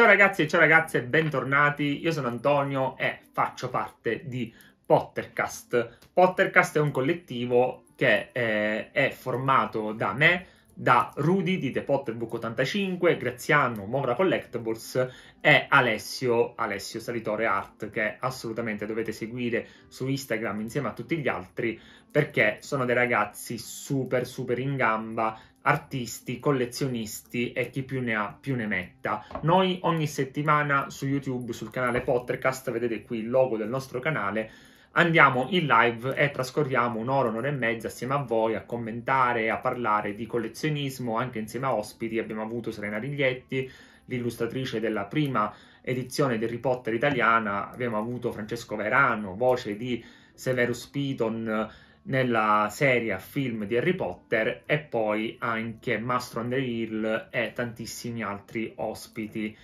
Ciao ragazzi e ciao ragazze, bentornati. Io sono Antonio e faccio parte di Pottercast. Pottercast è un collettivo che è, eh, è formato da me, da Rudy di The Potter Book 85, Graziano Mora Collectibles e Alessio, Alessio Salitore Art che assolutamente dovete seguire su Instagram insieme a tutti gli altri perché sono dei ragazzi super super in gamba artisti, collezionisti e chi più ne ha più ne metta. Noi ogni settimana su YouTube, sul canale Pottercast, vedete qui il logo del nostro canale, andiamo in live e trascorriamo un'ora, un'ora e mezza assieme a voi a commentare, a parlare di collezionismo, anche insieme a ospiti. Abbiamo avuto Serena Riglietti, l'illustratrice della prima edizione di Harry Potter italiana, abbiamo avuto Francesco Verano, voce di Severus Piton nella serie a film di Harry Potter e poi anche Mastro Hill e tantissimi altri ospiti.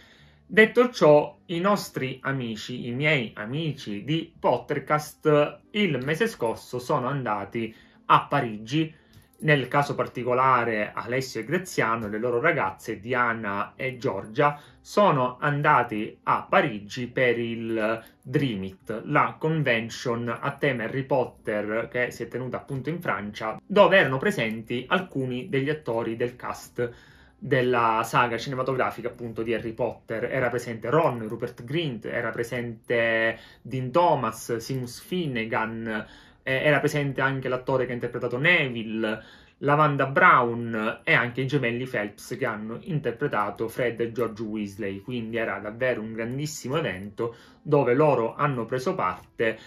Detto ciò, i nostri amici, i miei amici di Pottercast, il mese scorso sono andati a Parigi, nel caso particolare Alessio e Graziano, le loro ragazze Diana e Giorgia, sono andati a Parigi per il Dream It, la convention a tema Harry Potter che si è tenuta appunto in Francia, dove erano presenti alcuni degli attori del cast della saga cinematografica appunto di Harry Potter. Era presente Ron, Rupert Grint, era presente Dean Thomas, Simus Finnegan, eh, era presente anche l'attore che ha interpretato Neville, Lavanda Brown e anche i gemelli Phelps che hanno interpretato Fred e George Weasley, quindi era davvero un grandissimo evento dove loro hanno preso parte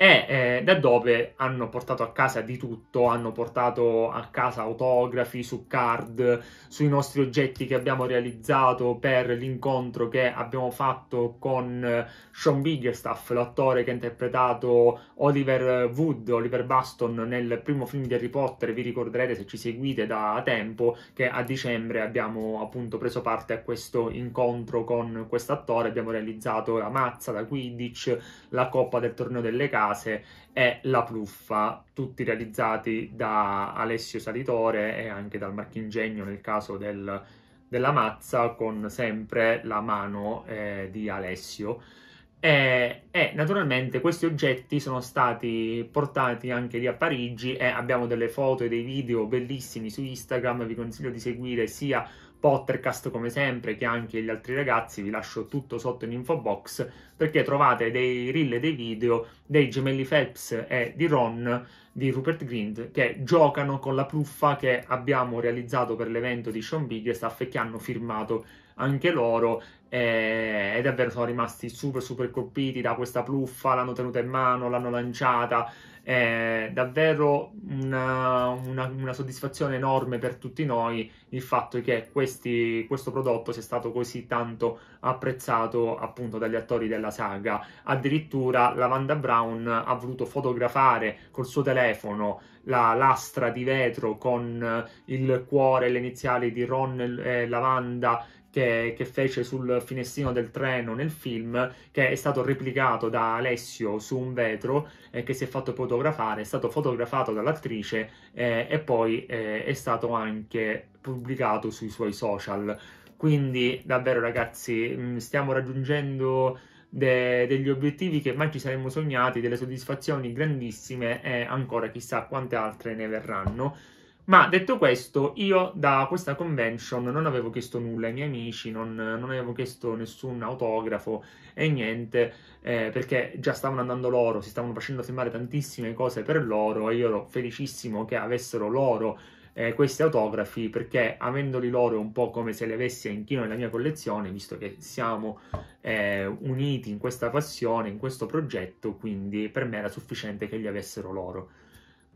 e eh, da dove hanno portato a casa di tutto, hanno portato a casa autografi su card, sui nostri oggetti che abbiamo realizzato per l'incontro che abbiamo fatto con Sean Biggerstaff, l'attore che ha interpretato Oliver Wood, Oliver Baston nel primo film di Harry Potter, vi ricorderete se ci seguite da tempo che a dicembre abbiamo appunto preso parte a questo incontro con quest'attore, abbiamo realizzato la mazza da Quidditch, la coppa del torneo delle carte, case è La pluffa, tutti realizzati da Alessio Salitore e anche dal Marchingegno nel caso del, della mazza con sempre la mano eh, di Alessio. E, e, naturalmente questi oggetti sono stati portati anche lì a Parigi e abbiamo delle foto e dei video bellissimi su Instagram, vi consiglio di seguire sia Pottercast come sempre, che anche gli altri ragazzi, vi lascio tutto sotto in info box perché trovate dei reel e dei video dei gemelli Phelps e di Ron di Rupert Grind che giocano con la pluffa che abbiamo realizzato per l'evento di Sean Big e Staff che hanno firmato anche loro e, eh, e davvero sono rimasti super super colpiti da questa pluffa, l'hanno tenuta in mano, l'hanno lanciata, è davvero una, una, una, soddisfazione enorme per tutti noi il fatto che questi, questo prodotto sia stato così tanto apprezzato appunto dagli attori della saga. Addirittura Lavanda Brown ha voluto fotografare col suo telefono la lastra di vetro con il cuore, le iniziali di Ron e Lavanda che, che, fece sul finestrino del treno nel film, che è stato replicato da Alessio su un vetro eh, che si è fatto fotografare, è stato fotografato dall'attrice eh, e poi eh, è stato anche pubblicato sui suoi social. Quindi davvero ragazzi mm, stiamo raggiungendo de- degli obiettivi che mai ci saremmo sognati, delle soddisfazioni grandissime e ancora chissà quante altre ne verranno. Ma detto questo, io da questa convention non avevo chiesto nulla ai miei amici, non, non avevo chiesto nessun autografo e niente, eh, perché già stavano andando loro, si stavano facendo firmare tantissime cose per loro e io ero felicissimo che avessero loro eh, questi autografi, perché avendoli loro è un po' come se li avessi anch'io nella mia collezione, visto che siamo eh, uniti in questa passione, in questo progetto, quindi per me era sufficiente che li avessero loro.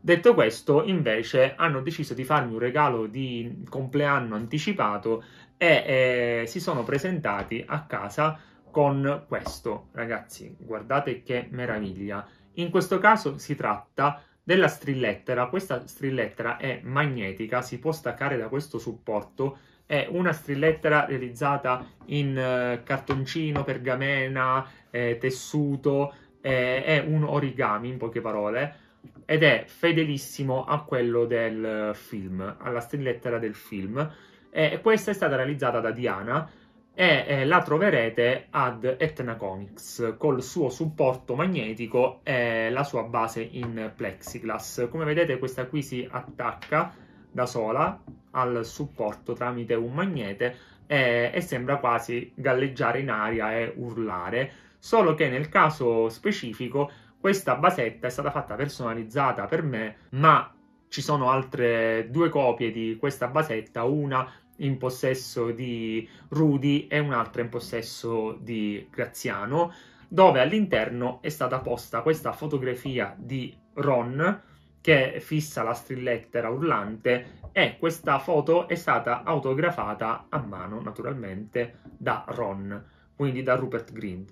Detto questo, invece, hanno deciso di farmi un regalo di compleanno anticipato e eh, si sono presentati a casa con questo. Ragazzi, guardate che meraviglia. In questo caso si tratta della strillettera. Questa strillettera è magnetica, si può staccare da questo supporto. È una strillettera realizzata in eh, cartoncino, pergamena, eh, tessuto, eh, è un origami in poche parole ed è fedelissimo a quello del film, alla stillettera del film. E questa è stata realizzata da Diana e eh, la troverete ad Etna Comics col suo supporto magnetico e la sua base in plexiglass. Come vedete questa qui si attacca da sola al supporto tramite un magnete e, e sembra quasi galleggiare in aria e urlare, solo che nel caso specifico questa basetta è stata fatta personalizzata per me, ma ci sono altre due copie di questa basetta, una in possesso di Rudy e un'altra in possesso di Graziano, dove all'interno è stata posta questa fotografia di Ron che fissa la strillettera urlante e questa foto è stata autografata a mano naturalmente da Ron, quindi da Rupert Green.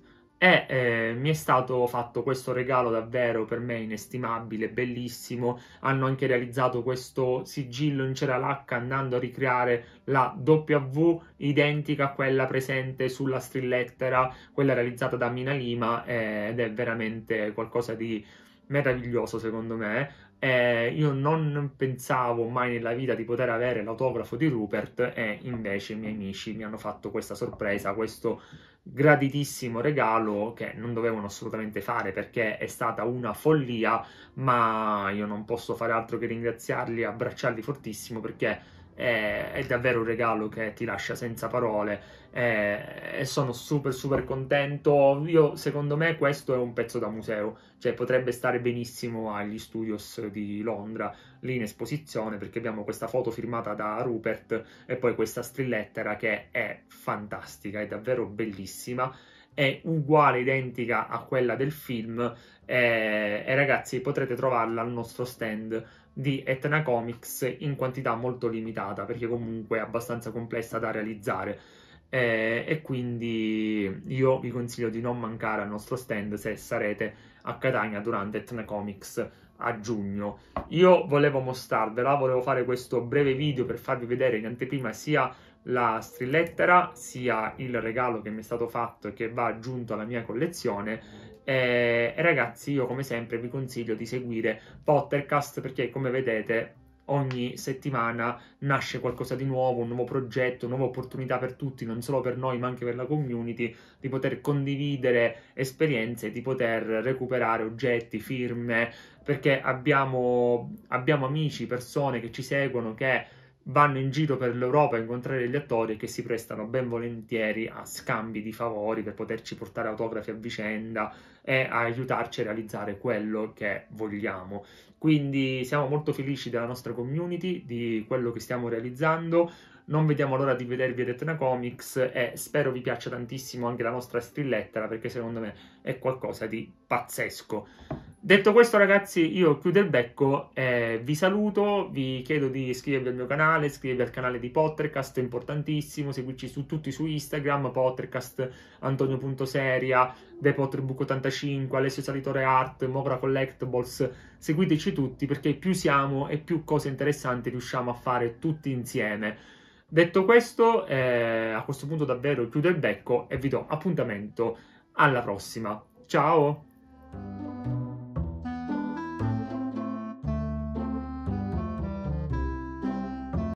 E eh, mi è stato fatto questo regalo davvero per me inestimabile, bellissimo. Hanno anche realizzato questo sigillo in cera lacca andando a ricreare la W identica a quella presente sulla strillettera, quella realizzata da Mina Lima eh, ed è veramente qualcosa di meraviglioso secondo me. Eh, io non pensavo mai nella vita di poter avere l'autografo di Rupert e invece i miei amici mi hanno fatto questa sorpresa, questo graditissimo regalo che non dovevano assolutamente fare perché è stata una follia, ma io non posso fare altro che ringraziarli e abbracciarli fortissimo perché è, è davvero un regalo che ti lascia senza parole è, e sono super super contento. Io secondo me questo è un pezzo da museo, cioè potrebbe stare benissimo agli studios di Londra, lì in esposizione, perché abbiamo questa foto firmata da Rupert e poi questa strillettera che è fantastica, è davvero bellissima è uguale, identica a quella del film eh, e ragazzi potrete trovarla al nostro stand di Etna Comics in quantità molto limitata, perché comunque è abbastanza complessa da realizzare. Eh, e quindi io vi consiglio di non mancare al nostro stand se sarete a Catania durante Etna Comics a giugno. Io volevo mostrarvela, volevo fare questo breve video per farvi vedere in anteprima sia la strillettera, sia il regalo che mi è stato fatto e che va aggiunto alla mia collezione eh, e ragazzi, io come sempre vi consiglio di seguire Pottercast perché come vedete ogni settimana nasce qualcosa di nuovo, un nuovo progetto, nuove opportunità per tutti, non solo per noi ma anche per la community, di poter condividere esperienze, di poter recuperare oggetti, firme, perché abbiamo, abbiamo amici, persone che ci seguono, che vanno in giro per l'Europa a incontrare gli attori che si prestano ben volentieri a scambi di favori per poterci portare autografi a vicenda e a aiutarci a realizzare quello che vogliamo. Quindi siamo molto felici della nostra community, di quello che stiamo realizzando. Non vediamo l'ora di vedervi Etna Comics e spero vi piaccia tantissimo anche la nostra strillettera perché secondo me è qualcosa di pazzesco. Detto questo ragazzi io chiudo il becco, eh, vi saluto, vi chiedo di iscrivervi al mio canale, iscrivervi al canale di Pottercast, è importantissimo, seguirci su tutti su Instagram, Pottercast, Antonio.seria, ThePotterbook85, Alessio Salitore Art, Mogra Collectibles, seguiteci tutti perché più siamo e più cose interessanti riusciamo a fare tutti insieme. Detto questo, eh, a questo punto davvero chiudo il becco e vi do appuntamento alla prossima. Ciao!